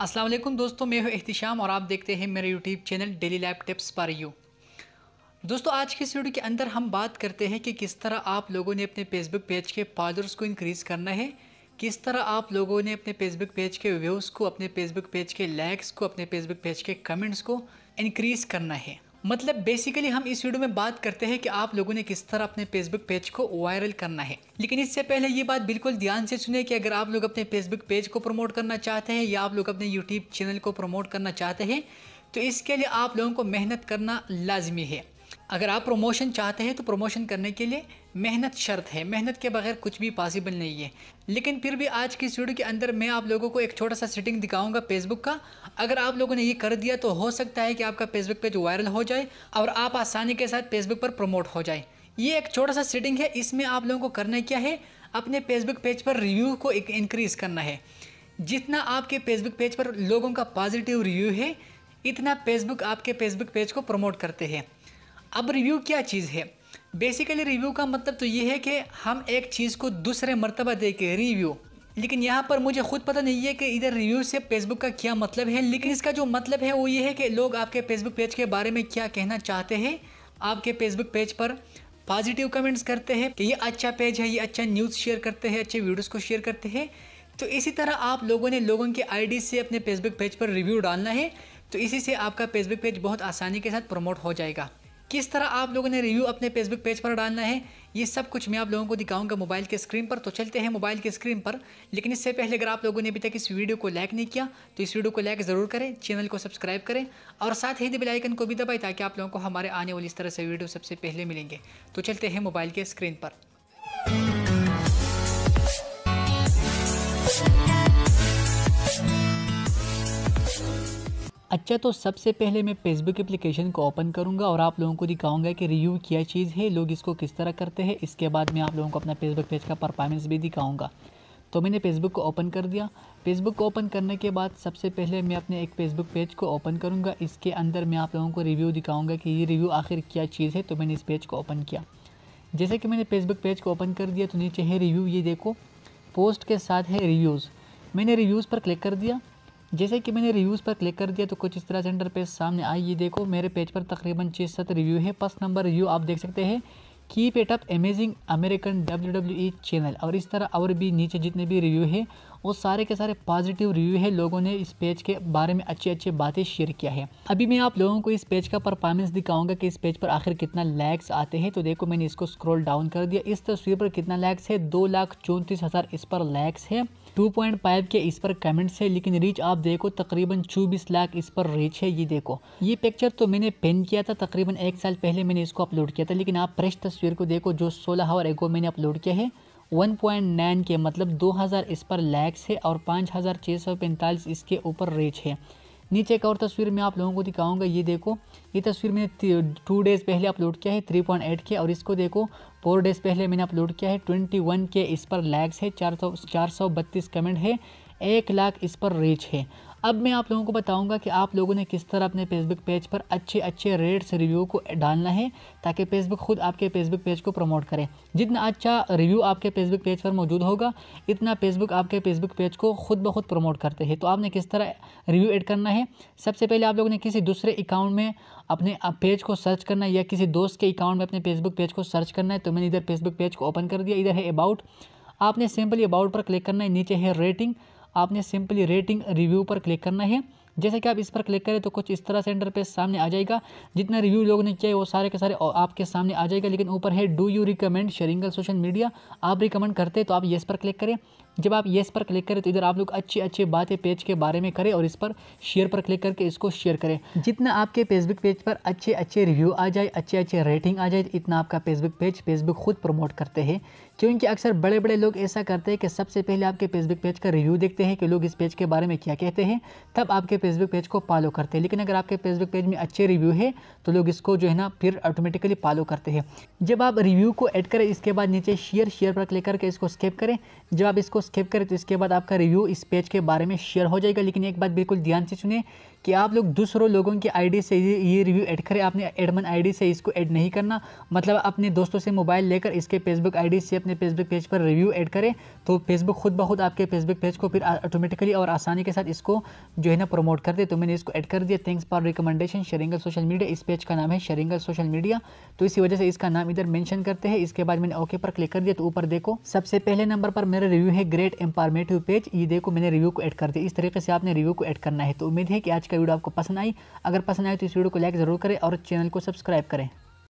असलम दोस्तों मैं हूँ एहतिशाम और आप देखते हैं मेरे YouTube channel daily life tips पर यू दोस्तों आज की इस वीडियो के अंदर हम बात करते हैं कि किस तरह आप लोगों ने अपने फेसबुक पेज के फॉलोअर्स को इंक्रीज़ करना है किस तरह आप लोगों ने अपने फेसबुक पेज के व्यूज़ को अपने फेसबुक पेज के लाइक्स को अपने फेसबुक पेज के कमेंट्स को इंक्रीज़ करना है मतलब बेसिकली हम इस वीडियो में बात करते हैं कि आप लोगों ने किस तरह अपने फेसबुक पेज को वायरल करना है लेकिन इससे पहले ये बात बिल्कुल ध्यान से सुने कि अगर आप लोग अपने फेसबुक पेज को प्रमोट करना चाहते हैं या आप लोग अपने यूट्यूब चैनल को प्रमोट करना चाहते हैं तो इसके लिए आप लोगों को मेहनत करना लाजमी है अगर आप प्रमोशन चाहते हैं तो प्रमोशन करने के लिए मेहनत शर्त है मेहनत के बगैर कुछ भी पॉसिबल नहीं है लेकिन फिर भी आज की इस वीडियो के अंदर मैं आप लोगों को एक छोटा सा सेटिंग दिखाऊंगा फेसबुक का अगर आप लोगों ने ये कर दिया तो हो सकता है कि आपका फेसबुक पेज वायरल हो जाए और आप आसानी के साथ फेसबुक पर प्रमोट हो जाए ये एक छोटा सा सेटिंग है इसमें आप लोगों को करना क्या है अपने फेसबुक पेज पर रिव्यू को इंक्रीज़ करना है जितना आपके फेसबुक पेज पर लोगों का पॉजिटिव रिव्यू है इतना फेसबुक आपके फेसबुक पेज को प्रमोट करते हैं अब रिव्यू क्या चीज़ है बेसिकली रिव्यू का मतलब तो ये है कि हम एक चीज़ को दूसरे मरतबा दे के रिव्यू लेकिन यहाँ पर मुझे खुद पता नहीं है कि इधर रिव्यू से फेसबुक का क्या मतलब है लेकिन इसका जो मतलब है वो ये है कि लोग आपके फेसबुक पेज के बारे में क्या कहना चाहते हैं आपके फेसबुक पेज पर पॉजिटिव कमेंट्स करते हैं कि ये अच्छा पेज है ये अच्छा न्यूज़ शेयर करते हैं अच्छे वीडियोज़ को शेयर करते हैं तो इसी तरह आप लोगों ने लोगों की आईडी से अपने फेसबुक पेज पर रिव्यू डालना है तो इसी से आपका फेसबुक पेज बहुत आसानी के साथ प्रमोट हो जाएगा किस तरह आप लोगों ने रिव्यू अपने फेसबुक पेज पर डालना है ये सब कुछ मैं आप लोगों को दिखाऊंगा मोबाइल के स्क्रीन पर तो चलते हैं मोबाइल के स्क्रीन पर लेकिन इससे पहले अगर आप लोगों ने अभी तक इस वीडियो को लाइक नहीं किया तो इस वीडियो को लाइक ज़रूर करें चैनल को सब्सक्राइब करें और साथ ही बेल को भी दबाए ताकि आप लोगों को हमारे आने वाली इस तरह से वीडियो सबसे पहले मिलेंगे तो चलते हैं मोबाइल के स्क्रीन पर अच्छा तो सबसे पहले मैं फेसबुक एप्लीकेशन को ओपन करूँगा और आप लोगों को दिखाऊंगा कि रिव्यू क्या चीज़ है लोग इसको किस तरह करते हैं इसके बाद मैं आप लोगों को अपना फेसबुक पेज का परफॉर्मेंस भी दिखाऊंगा तो मैंने फेसबुक को ओपन कर दिया फेसबुक को ओपन करने के बाद सबसे पहले मैं अपने एक फेसबुक पेज को ओपन करूँगा इसके अंदर मैं आप लोगों को रिव्यू दिखाऊँगा कि ये रिव्यू आखिर क्या चीज़ है तो मैंने इस पेज को ओपन किया जैसे कि मैंने फेसबुक पेज को ओपन कर दिया तो नीचे है रिव्यू ये देखो पोस्ट के साथ है रिव्यूज़ मैंने रिव्यूज़ पर क्लिक कर दिया जैसे कि मैंने रिव्यूज़ पर क्लिक कर दिया तो कुछ इस तरह से इंटरपेज सामने आई ये देखो मेरे पेज पर तकरीबन छः सात रिव्यू है फर्स्ट नंबर रिव्यू आप देख सकते हैं keep it up amazing American W W E channel और इस तरह और भी नीचे जितने भी रिव्यू है वो सारे के सारे पॉजिटिव रिव्यू है लोगों ने इस पेज के बारे में अच्छी अच्छी बातें शेयर किया है अभी मैं आप लोगों को इस पेज का परफॉर्मेंस दिखाऊंगा कि इस पेज पर आखिर कितना लैक्स आते हैं तो देखो मैंने इसको स्क्रॉल डाउन कर दिया इस तस्वीर पर कितना लैक्स है दो लाख चौंतीस हज़ार इस पर लैक्स है 2.5 के इस पर कमेंट्स है लेकिन रीच आप देखो तकरीबन चौबीस लाख इस पर रीच है ये देखो ये पिक्चर तो मैंने पेन किया था तकरीबन एक साल पहले मैंने इसको अपलोड किया था लेकिन आप फ्रेश तस्वीर को देखो जो सोलह हावर एगो मैंने अपलोड किया है 1.9 के मतलब 2000 इस पर लैक्स है और पाँच इसके ऊपर रीच है नीचे एक और तस्वीर मैं आप लोगों को दिखाऊंगा ये देखो ये तस्वीर मैंने टू डेज़ पहले अपलोड किया है थ्री पॉइंट एट के और इसको देखो फोर डेज़ पहले मैंने अपलोड किया है ट्वेंटी वन के इस पर लैग्स है चार सौ चार सौ बत्तीस कमेंट है एक लाख इस पर रीच है अब मैं आप लोगों को बताऊंगा कि आप लोगों ने किस तरह अपने फेसबुक पेज पर अच्छे अच्छे रेट्स रिव्यू को डालना है ताकि फेसबुक खुद आपके फेसबुक पेज को प्रमोट करे जितना अच्छा रिव्यू आपके फेसबुक पेज पर मौजूद होगा इतना फेसबुक आपके फेसबुक पेज को खुद ब खुद प्रमोट करते हैं तो आपने किस तरह रिव्यू एड करना है सबसे पहले आप लोगों ने किसी दूसरे अकाउंट में अपने पेज को सर्च करना है या किसी दोस्त के अकाउंट में अपने फेसबुक पेज को सर्च करना है तो मैंने इधर फेसबुक पेज को ओपन कर दिया इधर है अबाउट आपने सिंपली अबाउट पर क्लिक करना है नीचे है रेटिंग आपने सिंपली रेटिंग रिव्यू पर क्लिक करना है जैसे कि आप इस पर क्लिक करें तो कुछ इस तरह से पे सामने आ जाएगा जितना रिव्यू लोगों ने किया है वो सारे के सारे आपके सामने आ जाएगा लेकिन ऊपर है do you recommend sharing social media आप रिकमेंड करते हैं तो आप येस पर क्लिक करें जब आप येस पर क्लिक करें तो इधर आप लोग अच्छी अच्छी बातें पेज के बारे में करें और इस पर शेयर पर क्लिक करके इसको शेयर करें जितना आपके फेसबुक पेज पर अच्छे अच्छे रिव्यू आ जाए अच्छे अच्छे रेटिंग आ जाए इतना आपका फेसबुक पेज फेसबुक खुद प्रमोट करते हैं क्योंकि अक्सर बड़े बड़े लोग ऐसा करते हैं कि सबसे पहले आपके फेसबुक पेज का रिव्यू देखते हैं कि लोग इस पेज के बारे में क्या कहते हैं तब आपके फेसबुक पेज को फॉलो करते हैं लेकिन अगर आपके फेसबुक पेज में अच्छे रिव्यू है तो लोग इसको जो है ना फिर ऑटोमेटिकली फॉलो करते हैं जब आप रिव्यू को ऐड करें इसके बाद नीचे शेयर शेयर पर क्लिक करके इसको स्केप करें जब आप इसको स्किप करें तो इसके बाद आपका रिव्यू इस पेज के बारे में शेयर हो जाएगा लेकिन एक बात बिल्कुल ध्यान से सुने कि आप लोग दूसरों लोगों की आईडी से ये, ये रिव्यू ऐड करें आपने एडमन आईडी से इसको ऐड नहीं करना मतलब अपने दोस्तों से मोबाइल लेकर इसके फेसबुक आईडी से अपने फेसबुक पेज पर रिव्यू ऐड करें तो फेसबुक खुद ब खुद आपके फेसबुक पेज को फिर ऑटोमेटिकली और आसानी के साथ इसको जो है ना प्रमोट कर दे तो मैंने इसको ऐड कर दिया thanks for recommendation sharing social media इस पेज का नाम है शेरिंगल सोशल मीडिया तो इसी वजह से इसका नाम इधर मैंशन करते हैं इसके बाद मैंने ओके पर क्लिक कर दिया तो ऊपर देखो सबसे पहले नंबर पर मेरा रिव्यू है ग्रेट एम्पावरमेटिव पेज ये देखो मैंने रिव्यू को ऐड कर दिया इस तरीके से आपने रिव्यू को ऐड करना है तो उम्मीद है कि आज का वीडियो आपको पसंद आई अगर पसंद आए तो इस वीडियो को लाइक ज़रूर करें और चैनल को सब्सक्राइब करें